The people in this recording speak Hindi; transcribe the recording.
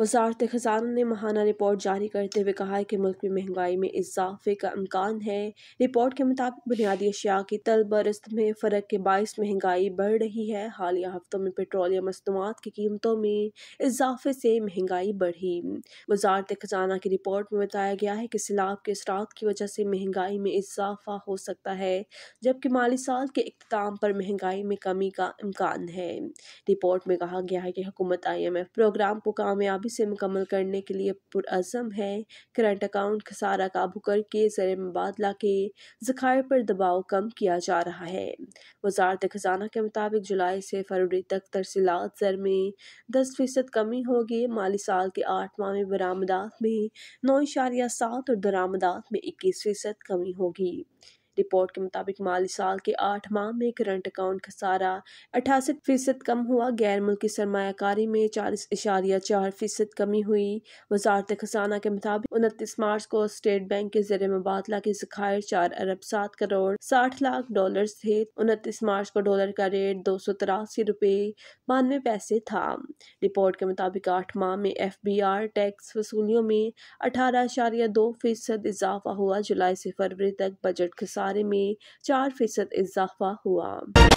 वजारत खजाना ने महाना रिपोर्ट जारी करते हुए कहा है कि मुल्क में महंगाई में इजाफे का अम्कान है रिपोर्ट के मुताबिक बुनियादी अशिया की तल बरस्त में फ़र्क के बायस महंगाई बढ़ रही है हालिया हफ्तों में पेट्रोलियम मसनूआत की कीमतों में इजाफे से महंगाई बढ़ी वजारत खजाना की रिपोर्ट में बताया गया है कि सैलाब के असरात की वजह से महंगाई में इजाफा हो सकता है जबकि माली साल के अख्ताम पर महंगाई में कमी का इम्कान है रिपोर्ट में कहा गया है कि हुकूमत आई एम एफ प्रोग्राम को कामयाब काबू से मुकम्मल करने के लिए पुरम है करंट अकाउंट खसारा काबू करके ज़र मुबादला के ज़खायर पर दबाव कम किया जा रहा है वजारत खजाना के मुताबिक जुलाई से फरवरी तक तरसीलात ज़र में दस फीसद कमी होगी माली साल के आठ माह में बरामदात में नौ इशारिया सात और दरामदात में इक्कीस फीसद कमी होगी रिपोर्ट के मुताबिक माली साल के आठ माह में करंट अकाउंट खसारा अठासी फीसद कम हुआ गैर मुल्की सरमाकारी में चालीस इशारिया चार फीसद कमी हुई वजारत खजाना के मुताबिक उनतीस मार्च को स्टेट बैंक के जर मुबादला के जखायर चार अरब सात करोड़ साठ लाख डॉलर थे उनतीस मार्च को डॉलर का रेट दो सौ तिरासी रुपये बानवे पैसे था रिपोर्ट के मुताबिक आठ माह में एफ बी आर टैक्स वसूलियों में अठारह इशारिया दो फीसद इजाफा हुआ जुलाई से फरवरी तक बजट खसा खसारे में चार फीसद इजाफा हुआ